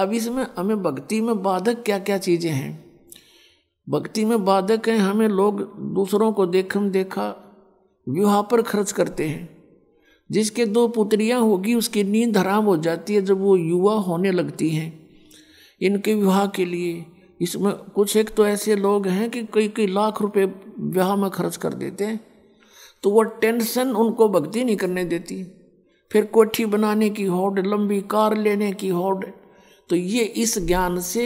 अब इसमें हमें भक्ति में बाधक क्या क्या चीज़ें हैं भक्ति में बाधक हैं हमें लोग दूसरों को देख हम देखा विवाह पर खर्च करते हैं जिसके दो पुत्रियां होगी उसकी नींद हराम हो जाती है जब वो युवा होने लगती हैं इनके विवाह के लिए इसमें कुछ एक तो ऐसे लोग हैं कि कई कई लाख रुपए विवाह में खर्च कर देते हैं तो वो टेंशन उनको भक्ति नहीं करने देती फिर कोठी बनाने की होड़ लंबी कार लेने की होड़ तो ये इस ज्ञान से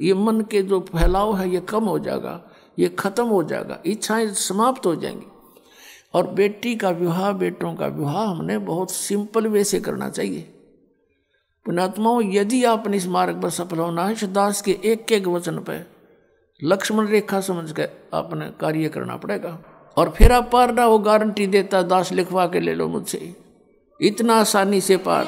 ये मन के जो फैलाव है ये कम हो जाएगा ये खत्म हो जाएगा इच्छाएं समाप्त हो जाएंगी और बेटी का विवाह बेटों का विवाह हमने बहुत सिंपल वे से करना चाहिए पुणात्माओं यदि आपने इस मार्ग पर सफल होना है दास के एक एक वचन पर लक्ष्मण रेखा समझ कर आपने कार्य करना पड़ेगा और फिर आप पार ना वो गारंटी देता दास लिखवा के ले लो मुझसे इतना आसानी से पार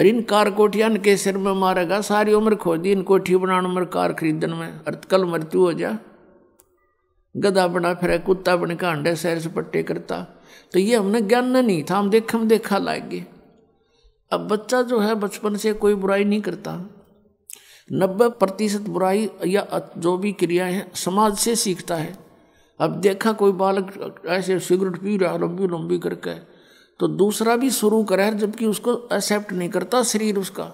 अरे इन कार कोठिया के सिर में मारेगा सारी उम्र खो दी इन कोठी बनाने उम्र कार खरीदन में अर्थ कल मृत्यु हो जा गधा बना फिर कुत्ता बने का अंडे सैर से पट्टे करता तो ये हमने ज्ञान नहीं था हम देख हम देखा लाएंगे अब बच्चा जो है बचपन से कोई बुराई नहीं करता नब्बे प्रतिशत बुराई या जो भी क्रियाएं हैं समाज से सीखता है अब देखा कोई बालक ऐसे सिगरेट पी रहा लंबी लंबी करके तो दूसरा भी शुरू करे जबकि उसको एक्सेप्ट नहीं करता शरीर उसका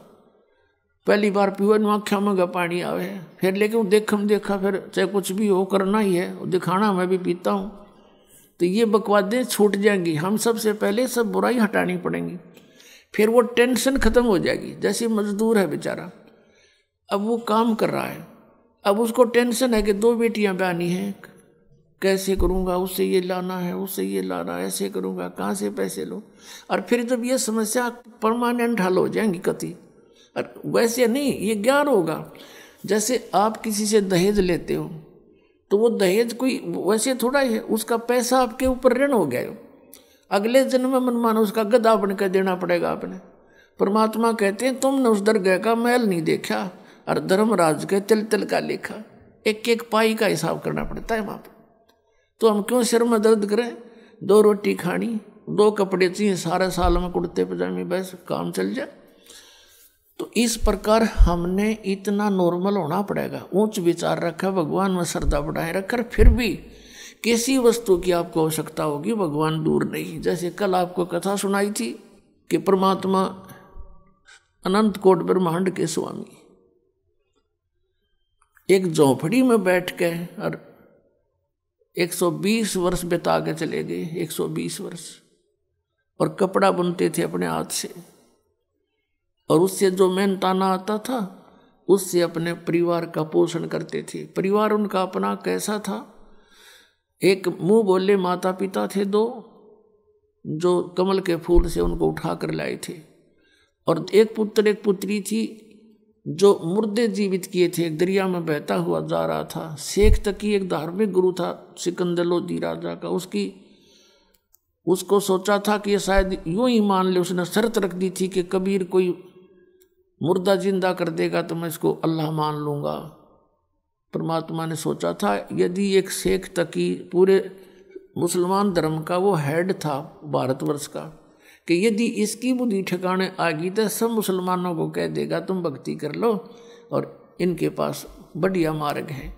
पहली बार नु आख्या में गा पानी आवे फिर लेके वो देख हम देखा फिर चाहे कुछ भी हो करना ही है वो दिखाना मैं भी पीता हूँ तो ये बकवादें छूट जाएंगी हम सबसे पहले सब बुराई हटानी पड़ेंगी फिर वो टेंशन ख़त्म हो जाएगी जैसे मजदूर है बेचारा अब वो काम कर रहा है अब उसको टेंशन है कि दो बेटियां ब्यानी हैं कैसे करूँगा उससे ये लाना है उससे ये लाना है ऐसे करूँगा कहाँ से पैसे लो और फिर जब ये समस्या परमानेंट हल हो जाएंगी कति और वैसे नहीं ये ज्ञान होगा जैसे आप किसी से दहेज लेते हो तो वो दहेज कोई वैसे थोड़ा ही है उसका पैसा आपके ऊपर ऋण हो गया हो अगले जन्म में मनमान उसका गधा बनकर देना पड़ेगा आपने परमात्मा कहते हैं तुमने उस दरगाह का महल नहीं देखा और धर्मराज के तिल तिल का लिखा एक एक पाई का हिसाब करना पड़ता है वहाँ पर तो हम क्यों सिर में दर्द करें दो रोटी खानी दो कपड़े चाहिए सारे साल में कुर्ते पजामे बस काम चल जाए तो इस प्रकार हमने इतना नॉर्मल होना पड़ेगा ऊंच विचार रखा भगवान में श्रद्धा बढ़ाए रखकर फिर भी कैसी वस्तु की आपको आवश्यकता होगी भगवान दूर नहीं जैसे कल आपको कथा सुनाई थी कि परमात्मा अनंत कोट ब्रह्मांड के स्वामी एक झोंपड़ी में बैठ के और 120 वर्ष बिता के चले गए 120 वर्ष और कपड़ा बुनते थे अपने हाथ से और उससे जो मेन ताना आता था उससे अपने परिवार का पोषण करते थे परिवार उनका अपना कैसा था एक मुंह बोले माता पिता थे दो जो कमल के फूल से उनको उठा कर लाए थे और एक पुत्र एक पुत्री थी जो मुर्दे जीवित किए थे एक दरिया में बहता हुआ जा रहा था शेख तकी एक धार्मिक गुरु था सिकंदर लोधी राजा का उसकी उसको सोचा था कि ये शायद यूं ही मान ले उसने शर्त रख दी थी कि कबीर कोई मुर्दा जिंदा कर देगा तो मैं इसको अल्लाह मान लूँगा परमात्मा ने सोचा था यदि एक शेख तकी पूरे मुसलमान धर्म का वो हेड था भारतवर्ष का कि यदि इसकी बुद्धि ठिकाने आ गई तो सब मुसलमानों को कह देगा तुम भक्ति कर लो और इनके पास बढ़िया मार्ग है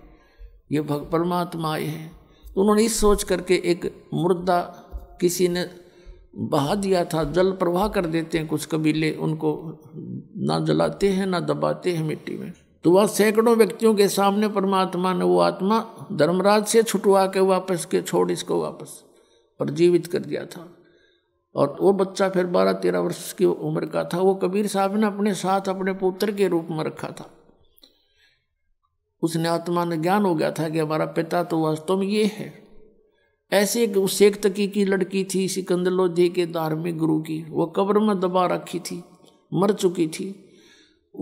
ये भग परमात्मा आए हैं तो उन्होंने इस सोच करके एक मुर्दा किसी ने बहा दिया था जल प्रवाह कर देते हैं कुछ कबीले उनको ना जलाते हैं ना दबाते हैं मिट्टी में तो वह सैकड़ों व्यक्तियों के सामने परमात्मा ने वो आत्मा धर्मराज से छुटवा के वापस के छोड़ इसको वापस पर जीवित कर दिया था और वो बच्चा फिर बारह तेरह वर्ष की उम्र का था वो कबीर साहब ने अपने साथ अपने पुत्र के रूप में रखा था उसने आत्मा ने ज्ञान हो गया था कि हमारा पिता तो वास्तव में ये है ऐसे एक शेख तकी की लड़की थी सिकंदर लोधी के धार्मिक गुरु की वो कब्र में दबा रखी थी मर चुकी थी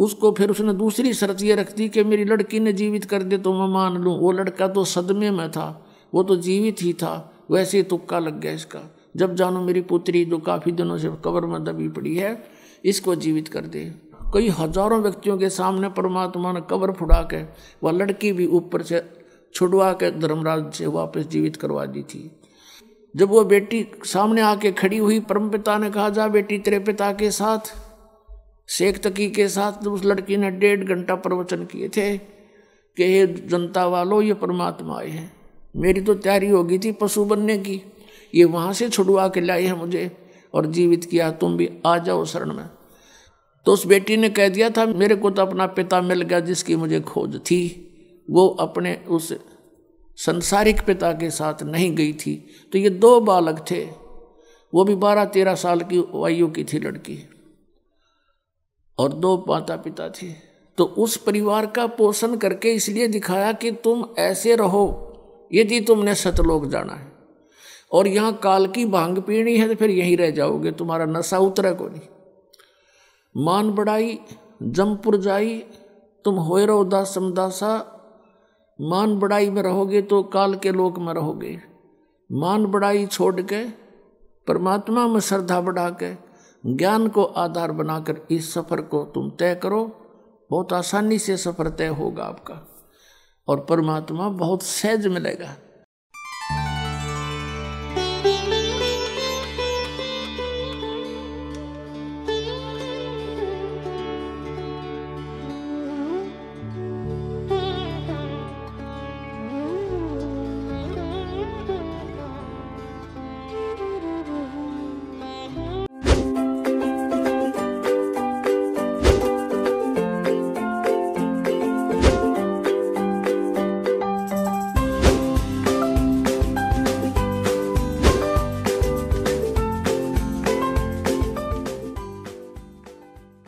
उसको फिर उसने दूसरी शर्त ये रख दी कि मेरी लड़की ने जीवित कर दे तो मैं मान लूँ वो लड़का तो सदमे में था वो तो जीवित ही था वैसे ही तुक्का लग गया इसका जब जानो मेरी पुत्री जो तो काफ़ी दिनों से कब्र में दबी पड़ी है इसको जीवित कर दे कई हजारों व्यक्तियों के सामने परमात्मा ने कब्र फुड़ा के वह लड़की भी ऊपर से छुड़वा के धर्मराज से वापस जीवित करवा दी थी जब वो बेटी सामने आके खड़ी हुई परम पिता ने कहा जा बेटी तेरे पिता के साथ शेख तकी के साथ तो उस लड़की ने डेढ़ घंटा प्रवचन किए थे कि हे जनता वालों ये परमात्मा आए हैं मेरी तो तैयारी होगी थी पशु बनने की ये वहाँ से छुड़वा के लाई है मुझे और जीवित किया तुम भी आ जाओ शरण में तो उस बेटी ने कह दिया था मेरे को तो अपना पिता मिल गया जिसकी मुझे खोज थी वो अपने उस संसारिक पिता के साथ नहीं गई थी तो ये दो बालक थे वो भी बारह तेरह साल की वायु की थी लड़की और दो माता पिता थे तो उस परिवार का पोषण करके इसलिए दिखाया कि तुम ऐसे रहो यदि तुमने सतलोक जाना है और यहाँ काल की भांग पीणी है तो फिर यहीं रह जाओगे तुम्हारा नशा उतरा को नहीं मान बढ़ाई जमपुर जाई तुम होए रहो दास समदासा मान बढ़ाई में रहोगे तो काल के लोक में रहोगे मान बढ़ाई छोड़ के परमात्मा में श्रद्धा बढ़ा के ज्ञान को आधार बनाकर इस सफ़र को तुम तय करो बहुत आसानी से सफ़र तय होगा आपका और परमात्मा बहुत सहज मिलेगा